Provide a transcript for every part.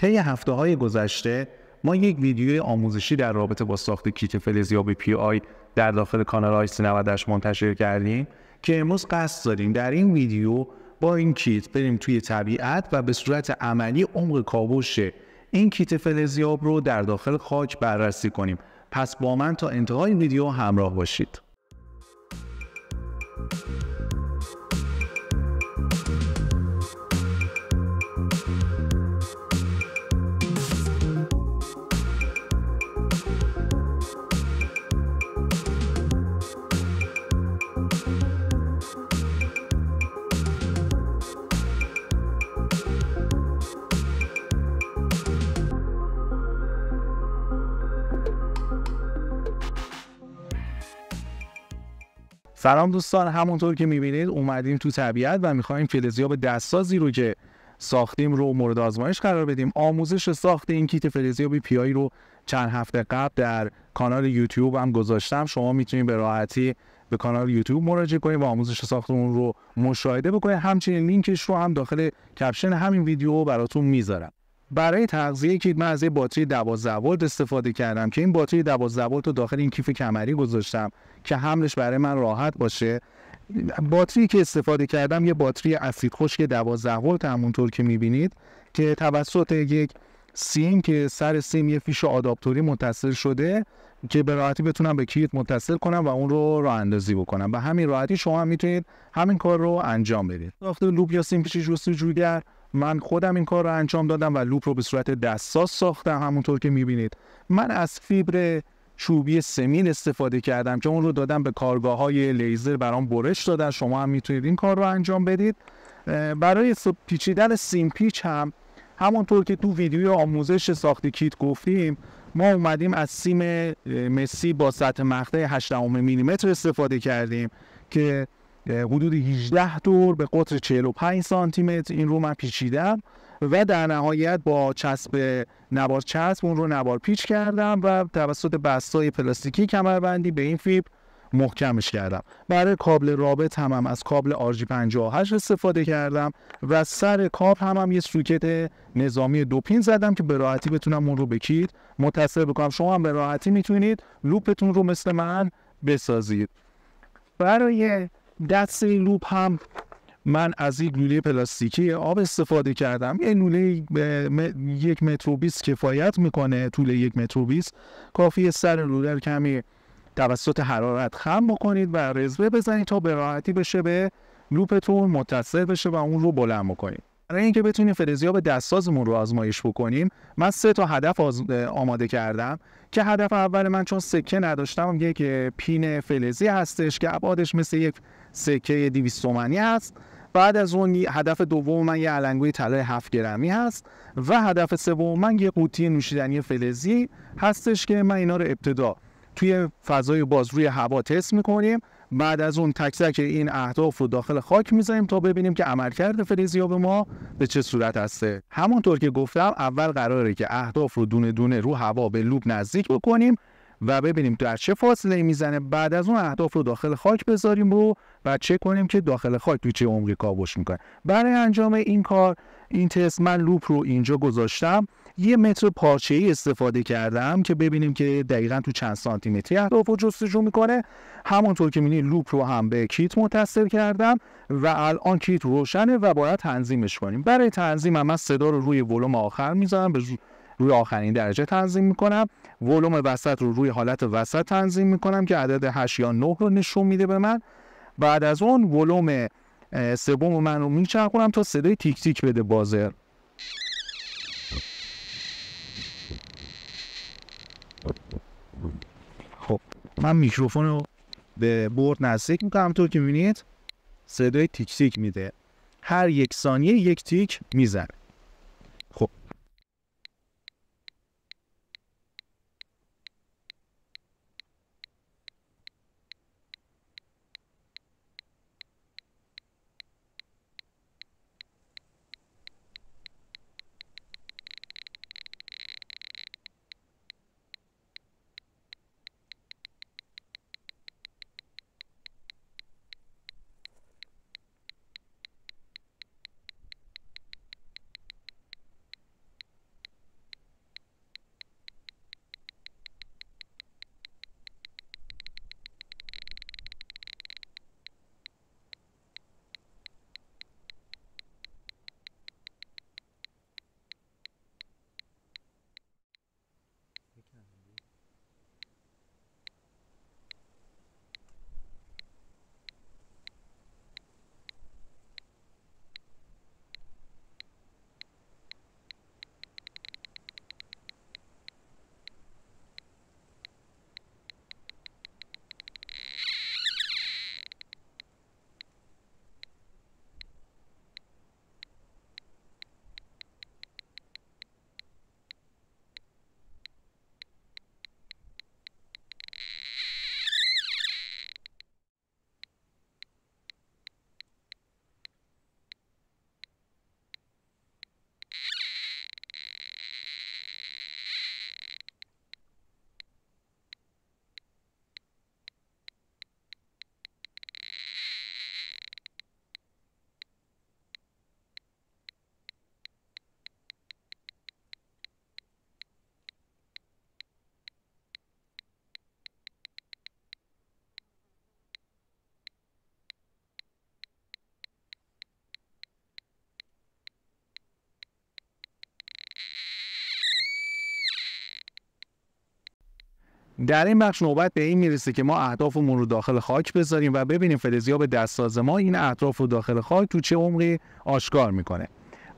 طی هفته های گذشته ما یک ویدیوی آموزشی در رابطه با ساخت کیت فلزیاب پی آی در داخل کانال آیس 98 منتشر کردیم که امروز قصد داریم در این ویدیو با این کیت بریم توی طبیعت و به صورت عملی عمق کاوش این کیت فلزیاب رو در داخل خاک بررسی کنیم پس با من تا انتهای ویدیو همراه باشید سلام دوستان همونطور که میبینید اومدیم تو طبیعت و میخوایم فلزیاب دستسازی رو که ساختیم رو مورد آزمایش قرار بدیم آموزش ساخت این کیت پی آی رو چند هفته قبل در کانال یوتیوب هم گذاشتم شما میتونید به راحتی به کانال یوتیوب مراجعه کنید و آموزش ساخت اون رو مشاهده بکنید همچنین لینکش رو هم داخل کپشن همین ویدیو براتون میذارم برای تغذیه کیت من از یه باتری 12 ولت استفاده کردم که این باتری 12 ولت رو داخل این کیف کمری گذاشتم که حملش برای من راحت باشه باتری که استفاده کردم یه باتری اسید خشک 12 ولت همونطور که میبینید که توسط یک سیم که سر سیم یه فیش آداپتوری متصل شده که به راحتی بتونم به کیت متصل کنم و اون رو راه اندازی بکنم به همین راحتی شما هم میتونید همین کار رو انجام بدید ساخت لوپ یا سیم کشی جستجوگر من خودم این کار رو انجام دادم و لوپ رو به صورت دستساز ساختم همونطور که میبینید من از فیبر چوبی سمین استفاده کردم که اون رو دادم به کارگاه های لیزر برام برش دادن شما هم میتونید این کار رو انجام بدید برای پیچیدن سیم پیچ هم همونطور که تو ویدیو آموزش ساخت کیت گفتیم ما اومدیم از سیم مسی با سطح مقطع 8 میلیمتر استفاده کردیم که حدود 18 دور به قطر 45 سانتی متر این رو من پیچیدم و در نهایت با چسب نوار چسب اون رو نوار پیچ کردم و توسط بستای پلاستیکی کمربندی به این فیبر محکمش کردم برای کابل رابط هم, از کابل RG58 استفاده کردم و سر کاب هم, هم یه سوکت نظامی دو پین زدم که به راحتی بتونم اون رو بکید متصل بکنم شما هم به راحتی میتونید لوپتون رو مثل من بسازید برای دسته لوپ هم من از یک لوله پلاستیکی آب استفاده کردم یه لوله یک متر و بیست کفایت میکنه طول یک متر و بیست کافی سر لوله کمی توسط حرارت خم بکنید و رزبه بزنید تا به راحتی بشه به لوپتون متصل بشه و اون رو بلند بکنید برای اینکه بتونیم به دستسازمون رو آزمایش بکنیم من سه تا هدف آماده کردم که هدف اول من چون سکه نداشتم یک پین فلزی هستش که ابعادش مثل یک سکه 200 تومانی هست بعد از اون هدف دوم من یه علنگوی طلای 7 گرمی هست و هدف سوم من یه قوطی نوشیدنی فلزی هستش که من اینا رو ابتدا توی فضای باز روی هوا تست میکنیم بعد از اون تک تک این اهداف رو داخل خاک میذاریم تا ببینیم که عملکرد فلزیاب ما به چه صورت هسته همانطور که گفتم اول قراره که اهداف رو دونه دونه رو هوا به لوب نزدیک بکنیم و ببینیم در چه فاصله میزنه بعد از اون اهداف رو داخل خاک بذاریم رو و چک کنیم که داخل خاک تو چه عمقی کاوش میکنه برای انجام این کار این تست من لوپ رو اینجا گذاشتم یه متر پارچه ای استفاده کردم که ببینیم که دقیقا تو چند سانتی متری اهداف رو جستجو میکنه همانطور که میبینید لوپ رو هم به کیت متصل کردم و الان کیت روشنه و باید تنظیمش کنیم برای تنظیم هم من صدا رو روی ولوم آخر میذارم به روی آخرین درجه تنظیم میکنم ولوم وسط رو روی حالت وسط تنظیم میکنم که عدد 8 یا 9 رو نشون میده به من بعد از اون ولوم سوم من رو میچرخونم تا صدای تیک تیک بده بازر من میکروفون رو به برد نزدیک میکنم همطور که میبینید صدای تیک تیک میده هر یک ثانیه یک تیک میزنه در این بخش نوبت به این میرسه که ما اهدافمون رو داخل خاک بذاریم و ببینیم فلزیاب دستساز ما این اطراف رو داخل خاک تو چه عمقی آشکار میکنه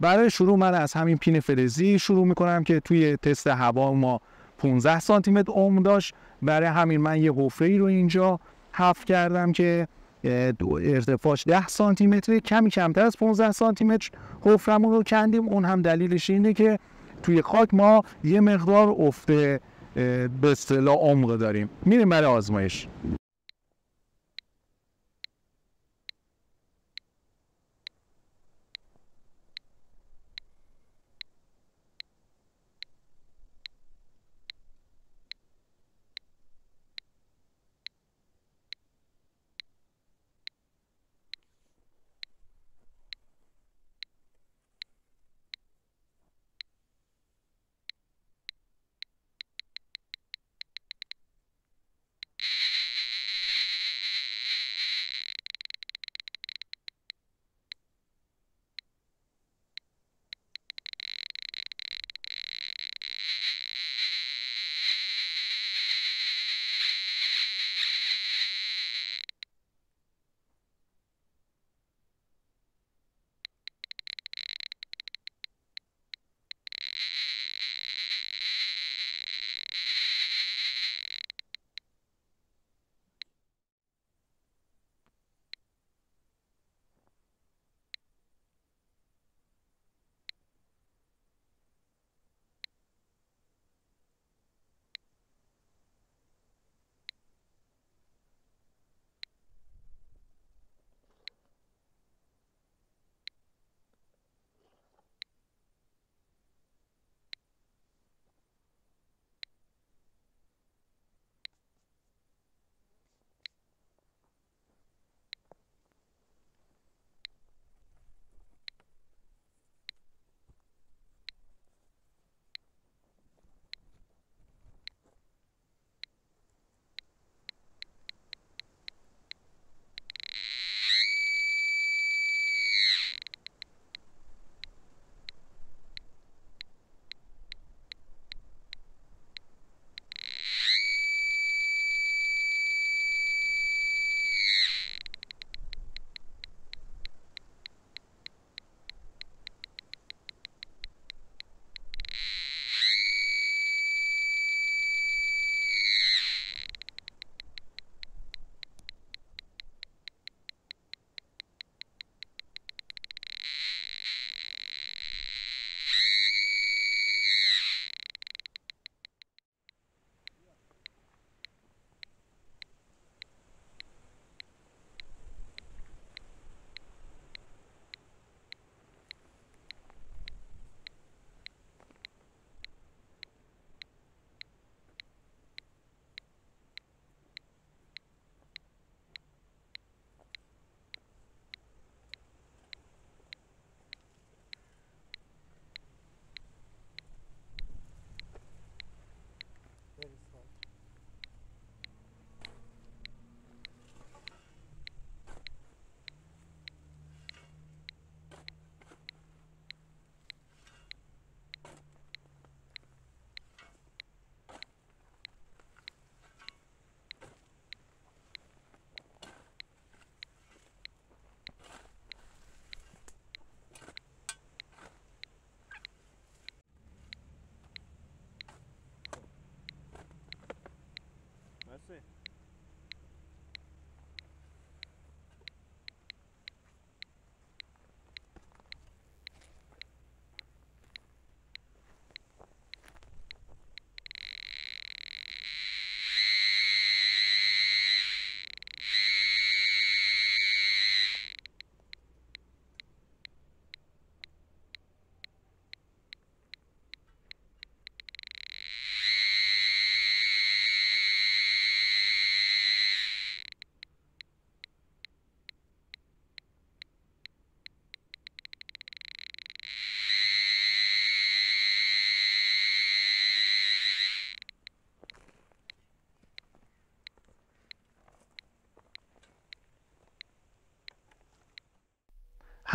برای شروع من از همین پین فلزی شروع میکنم که توی تست هوا ما 15 سانتی متر عمق داشت برای همین من یه حفره ای رو اینجا حف کردم که ارتفاعش 10 سانتی متر کمی کمتر از 15 سانتی متر حفرمون رو کندیم اون هم دلیلش اینه که توی خاک ما یه مقدار افته به اصطلاح عمق داریم میریم برای آزمایش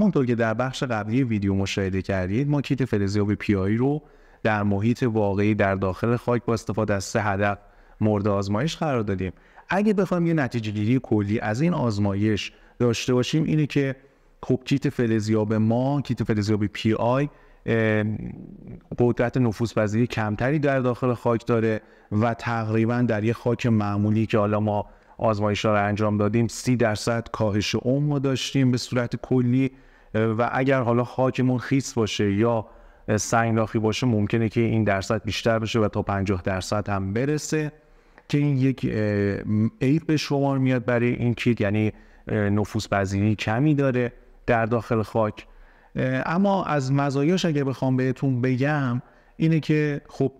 همونطور که در بخش قبلی ویدیو مشاهده کردید ما کیت فلزیاب آی رو در محیط واقعی در داخل خاک با استفاده از سه هدف مورد آزمایش قرار دادیم اگه بخوایم یه نتیجه گیری کلی از این آزمایش داشته باشیم اینه که خب کیت فلزیاب ما کیت فلزیاب پی آی قدرت نفوذپذیری کمتری در داخل خاک داره و تقریبا در یه خاک معمولی که حالا ما آزمایش ها رو انجام دادیم سی درصد کاهش عمر داشتیم به صورت کلی و اگر حالا خاکمون خیس باشه یا سنگلاخی باشه ممکنه که این درصد بیشتر بشه و تا 50 درصد هم برسه که این یک عیب به شمار میاد برای این کیت یعنی نفوس پذیری کمی داره در داخل خاک اما از مزایاش اگر بخوام بهتون بگم اینه که خب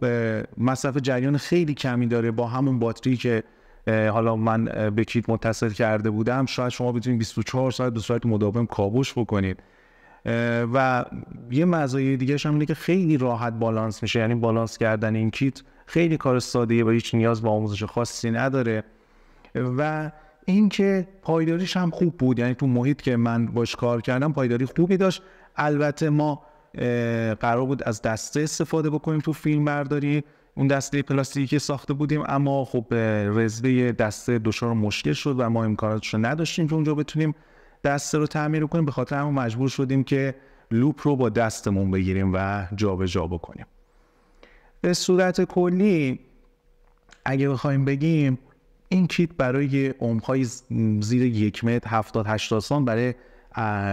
مصرف جریان خیلی کمی داره با همون باتری که حالا من به کیت متصل کرده بودم شاید شما بتونید 24 ساعت به صورت مداوم کابوش بکنید و یه مزایای دیگه هم اینه که خیلی راحت بالانس میشه یعنی بالانس کردن این کیت خیلی کار ساده و هیچ نیاز به آموزش خاصی نداره و اینکه پایداریش هم خوب بود یعنی تو محیط که من باش کار کردم پایداری خوبی داشت البته ما قرار بود از دسته استفاده بکنیم تو فیلم برداری اون دسته پلاستیکی ساخته بودیم اما خب رزوه دسته دچار مشکل شد و ما امکاناتش رو نداشتیم که اونجا بتونیم دسته رو تعمیر کنیم به خاطر هم مجبور شدیم که لوپ رو با دستمون بگیریم و جابجا جا بکنیم به صورت کلی اگه بخوایم بگیم این کیت برای عمقهای زیر یک متر 70 80 سان برای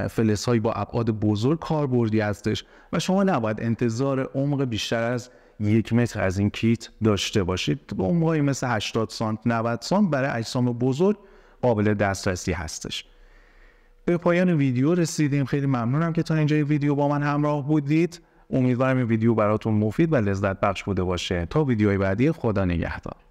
فلزهای با ابعاد بزرگ کاربردی هستش و شما نباید انتظار عمق بیشتر از یک متر از این کیت داشته باشید عمقهایی مثل 80 سانت 90 سانت برای اجسام بزرگ قابل دسترسی هستش به پایان ویدیو رسیدیم خیلی ممنونم که تا اینجای ویدیو با من همراه بودید امیدوارم این ویدیو براتون مفید و لذت بخش بوده باشه تا ویدیوهای بعدی خدا نگهدار